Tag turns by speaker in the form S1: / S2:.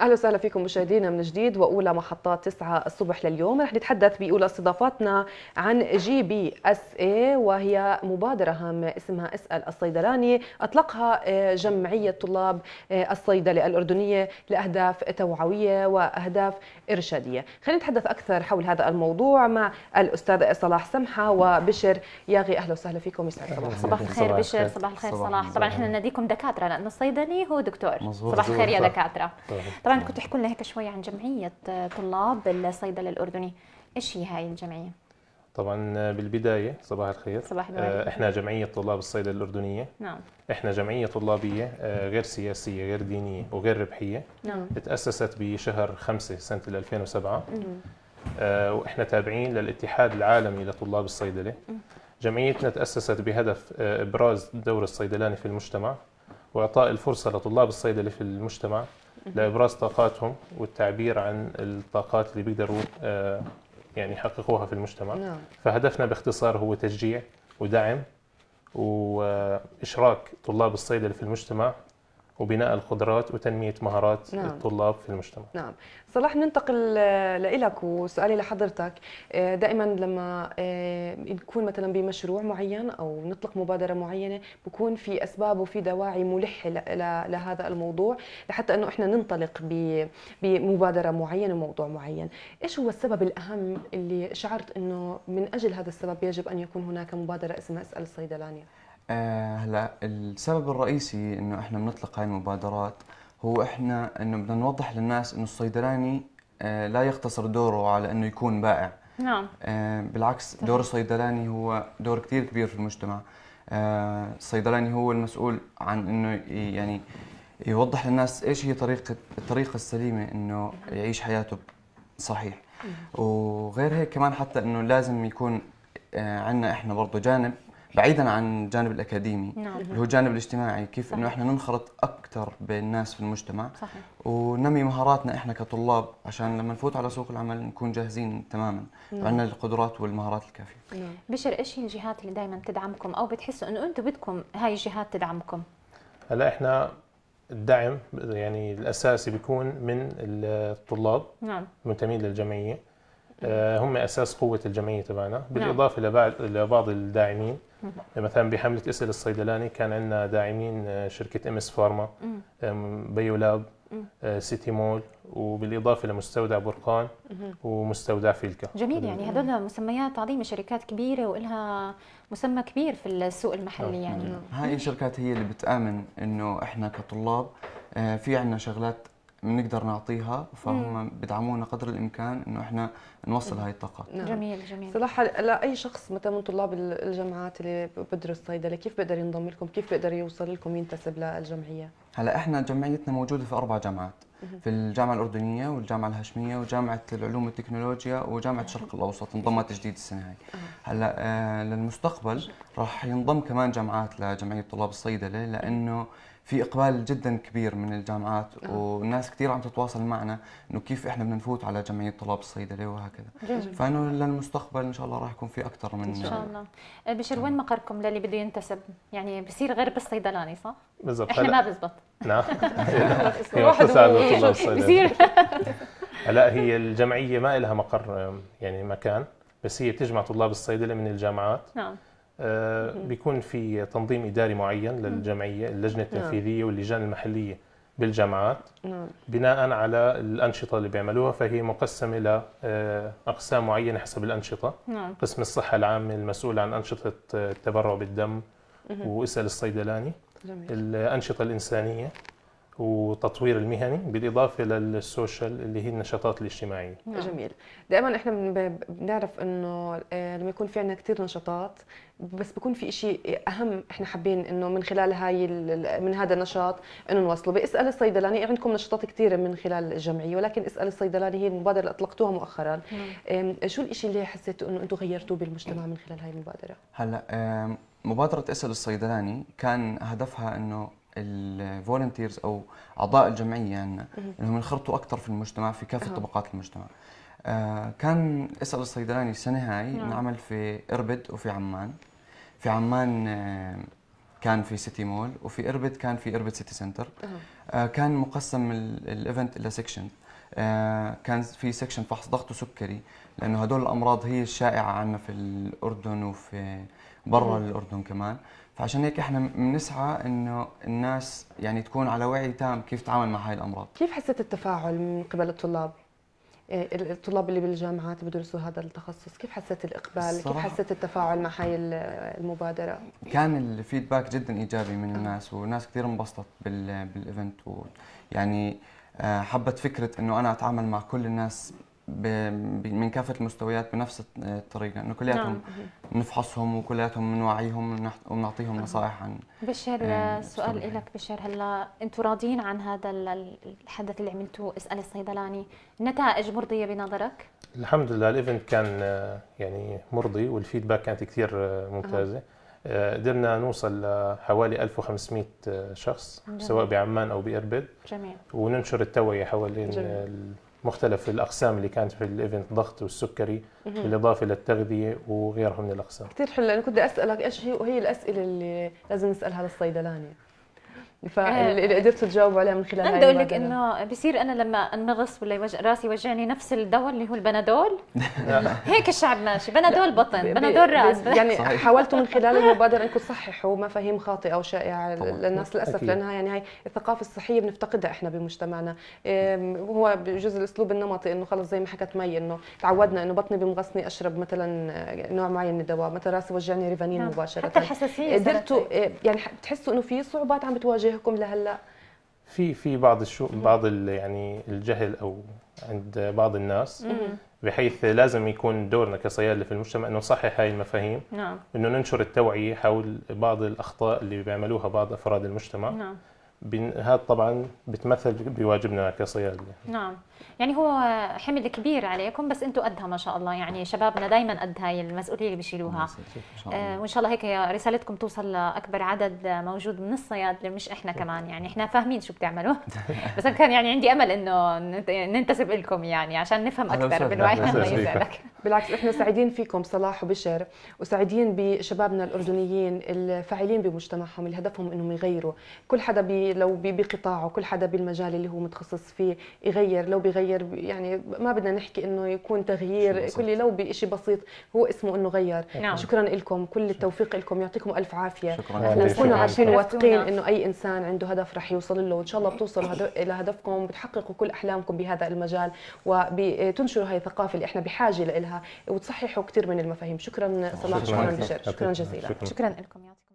S1: اهلا وسهلا فيكم مشاهدينا من جديد واولى محطات 9 الصبح لليوم رح نتحدث باولى استضافاتنا عن جي بي اس اي وهي مبادره هامه اسمها اسال الصيدلاني اطلقها آه، جمعيه طلاب آه، الصيدله الاردنيه لاهداف توعويه واهداف ارشاديه خلينا نتحدث اكثر حول هذا الموضوع مع الاستاذ صلاح سمحه وبشر ياغي اهلا وسهلا فيكم يسعد صباح الخير بشر صباح الخير صلاح طبعا احنا ناديكم دكاتره لانه الصيدلي هو دكتور
S2: صباح الخير يا دكاتره طيب. طبعا كنت تحكوا لنا هيك شوي عن جمعيه طلاب الصيدله الاردني ايش هي هاي الجمعيه
S3: طبعا بالبدايه صباح الخير صباح الخير آه، احنا جمعيه طلاب الصيدله الاردنيه نعم احنا جمعيه طلابيه آه، غير سياسيه غير دينيه وغير ربحيه نعم تاسست بشهر 5 سنه 2007 نعم. آه، واحنا تابعين للاتحاد العالمي لطلاب الصيدله جمعيتنا تأسست بهدف إبراز دور الصيدلاني في المجتمع وإعطاء الفرصة لطلاب الصيدلة في المجتمع لابراز طاقاتهم والتعبير عن الطاقات اللي بيقدروا آه، يعني يحققوها في المجتمع نعم. فهدفنا باختصار هو تشجيع ودعم واشراك طلاب الصيدله في المجتمع وبناء القدرات وتنمية مهارات نعم. الطلاب في المجتمع
S1: نعم صلاح ننتقل آه، لإلك وسؤالي لحضرتك آه، دائما لما نكون آه، مثلا بمشروع معين أو نطلق مبادرة معينة بكون في أسباب وفي دواعي ملحة لهذا الموضوع لحتى أنه إحنا ننطلق بمبادرة معينة وموضوع معين إيش هو السبب الأهم اللي شعرت أنه من أجل هذا السبب يجب أن يكون هناك مبادرة اسمها اسأل الصيدلاني
S4: آه، هلا السبب الرئيسي انه احنا بنطلق هاي المبادرات هو احنا انه بدنا نوضح للناس انه الصيدلاني آه، لا يقتصر دوره على انه يكون بائع نعم آه، بالعكس دور الصيدلاني هو دور كثير كبير في المجتمع الصيدلاني هو المسؤول عن انه يعني يوضح للناس ايش هي طريقه الطريقه السليمه انه يعيش حياته صحيح وغير هيك كمان حتى انه لازم يكون عندنا احنا برضه جانب بعيدا عن الجانب الاكاديمي نعم. اللي هو الجانب الاجتماعي كيف انه احنا ننخرط اكثر بين الناس في المجتمع صحيح. وننمي مهاراتنا احنا كطلاب عشان لما نفوت على سوق العمل نكون جاهزين تماما نعم. وعندنا القدرات والمهارات الكافيه
S2: نعم. بشر ايش هي الجهات اللي دائما تدعمكم او بتحسوا انه انتم بدكم هاي الجهات تدعمكم
S4: هلا احنا الدعم
S3: يعني الاساسي بيكون من الطلاب نعم المنتمين للجمعيه آه، هم اساس قوه الجمعيه تبعنا نعم. بالاضافه لبعض لبعض الداعمين مثلا بحمله اسال الصيدلاني كان عندنا داعمين آه، شركه ام اس فارما بيولاب آه، سيتي مول وبالاضافه لمستودع برقان ومستودع
S4: فيلكا جميل يعني هذول
S2: مسميات عظيمه شركات كبيره ولها مسمى كبير في السوق المحلي نعم. يعني هاي
S4: الشركات هي اللي بتامن انه احنا كطلاب في عندنا شغلات بنقدر نعطيها فهم بدعمونا قدر الامكان انه احنا نوصل هاي الطاقات نعم.
S1: جميل جميل صراحه لاي شخص مثلا من طلاب الجامعات اللي بدرس صيدله كيف بيقدر ينضم لكم كيف بيقدر يوصل لكم ينتسب للجمعيه
S4: هلا احنا جمعيتنا موجوده في اربع جامعات في الجامعه الاردنيه والجامعه الهاشميه وجامعه العلوم والتكنولوجيا وجامعه الشرق الاوسط انضمت جديد السنه هاي آه. هلا آه، للمستقبل راح ينضم كمان جامعات لجمعيه طلاب الصيدله لانه في اقبال جدا كبير من الجامعات والناس كثير عم تتواصل معنا انه كيف احنا بدنا نفوت على جمعيه طلاب الصيدله وهكذا فانه للمستقبل ان شاء الله راح يكون في اكثر من ان شاء
S2: الله أه، بشير وين مقركم للي بده ينتسب يعني بصير غير بالصيدلاني صح بالضبط احنا ما بزبط نعم واحد بصير
S3: هلا هي الجمعيه ما لها مقر يعني مكان بس هي بتجمع طلاب الصيدله من الجامعات نعم بيكون في تنظيم اداري معين للجمعيه اللجنه نعم. التنفيذيه واللجان المحليه بالجامعات نعم. بناء على الانشطه اللي بيعملوها فهي مقسمه الى آه، اقسام معينه حسب الانشطه نعم. قسم الصحه العامه المسؤول عن انشطه آه، التبرع بالدم واسال الصيدلاني الانشطه الانسانيه وتطوير المهني بالاضافه للسوشيال اللي هي النشاطات الاجتماعيه نعم. جميل
S1: دائما احنا بنعرف انه آه، لما يكون في عندنا كثير نشاطات بس بكون في شيء اهم احنا حابين انه من خلال هاي من هذا النشاط انه نوصله باسال الصيدلاني عندكم نشاطات كثيره من خلال الجمعيه ولكن اسال الصيدلاني هي المبادره اللي اطلقتوها مؤخرا نعم. شو الشيء اللي حسيتوا انه انتم غيرتوه بالمجتمع من خلال هاي المبادره
S4: هلا مبادره اسال الصيدلاني كان هدفها انه الفولنتيرز او اعضاء الجمعيه عندنا انهم ينخرطوا اكثر في المجتمع في كافه أه. طبقات المجتمع آه كان اسال الصيدلاني السنه هاي نعم. نعمل في اربد وفي عمان في عمان آه كان في سيتي مول وفي اربد كان في اربد سيتي سنتر آه كان مقسم الايفنت الى سيكشن آه كان في سيكشن فحص ضغط وسكري لانه هدول الامراض هي الشائعه عندنا في الاردن وفي برا الاردن كمان فعشان هيك احنا بنسعى انه الناس يعني تكون على وعي تام كيف تتعامل مع هاي الامراض كيف
S1: حسيت التفاعل من قبل الطلاب إيه، الطلاب اللي بالجامعات بدرسوا هذا التخصص كيف حسيت الاقبال كيف حسيت التفاعل مع هاي المبادره
S4: كان الفيدباك جدا ايجابي من الناس وناس كثير انبسطت بالايفنت ويعني آه، حبت فكره انه انا اتعامل مع كل الناس من كافه المستويات بنفس الطريقه انه كلياتهم نعم. نفحصهم وكلياتهم بنوعيهم وبنعطيهم نصائح عن
S2: بشر آه سؤال لك بشر هلا انتم راضيين عن هذا الحدث اللي عملتوه اسال الصيدلاني النتائج مرضيه بنظرك
S4: الحمد لله
S3: الايفنت كان آه، يعني مرضي والفيدباك كانت كثير آه، ممتازه آه، قدرنا نوصل لحوالي 1500 شخص جميل. سواء بعمان او باربد جميل وننشر التوعيه حوالين جميل. مختلف الاقسام اللي كانت في الايفنت ضغط والسكري بالاضافه للتغذيه وغيرها من الاقسام
S1: كثير حلو انا كنت اسالك ايش هي الاسئله اللي لازم نسالها للصيدلاني فاللي آه، آه. قدرت تجاوب عليها من خلال بدي اقول لك انه
S2: بصير انا لما النغص ولا يوجع راسي يوجعني نفس الدواء اللي هو البنادول
S1: هيك الشعب ماشي بنادول بطن بنادول راس يعني حاولتوا من خلال المبادره انكم تصححوا مفاهيم خاطئه وشائعه للناس للاسف لانها يعني هي الثقافه الصحيه بنفتقدها احنا بمجتمعنا هو جزء الاسلوب النمطي انه خلص زي ما حكت مي انه تعودنا انه بطني بمغصني اشرب مثلا نوع معين من الدواء مثلا راسي وجعني ريفانين نعم. مباشره حتى الحساسيه قدرتوا آه، يعني بتحسوا انه في صعوبات عم بتواجه يواجهكم لهلا؟
S3: في في بعض الشو بعض يعني الجهل او عند بعض الناس بحيث لازم يكون دورنا كصيادله في المجتمع انه نصحح هاي المفاهيم نعم انه ننشر التوعيه حول بعض الاخطاء اللي بيعملوها بعض افراد المجتمع نعم هذا طبعا بتمثل بواجبنا كصيادله
S2: نعم يعني هو حمل كبير عليكم بس انتم قدها ما شاء الله يعني شبابنا دائما قد هاي المسؤوليه اللي بيشيلوها آه، وان شاء الله هيك رسالتكم توصل لاكبر عدد موجود من الصيادله مش احنا كمان يعني احنا فاهمين شو بتعملوا بس كان يعني عندي امل انه ننتسب لكم يعني عشان نفهم اكثر بالوعي الله يسعدك
S1: بالعكس احنا سعيدين فيكم صلاح وبشر وسعيدين بشبابنا الاردنيين الفاعلين بمجتمعهم اللي هدفهم انهم يغيروا كل حدا بي لو بي بقطاعه كل حدا بالمجال اللي هو متخصص فيه يغير لو بيغير يعني ما بدنا نحكي انه يكون تغيير كل لو بشيء بسيط هو اسمه انه غير نعم. شكرا لكم كل التوفيق لكم يعطيكم الف عافيه احنا نكون عارفين واثقين انه اي انسان عنده هدف رح يوصل له وان شاء الله بتوصلوا لهدفكم بتحققوا كل احلامكم بهذا المجال وبتنشروا هاي الثقافه اللي احنا بحاجه لها وتصححوا كثير من المفاهيم شكرا صلاح شكرا بشر شكرا جزيلا شكرا لكم يعطيكم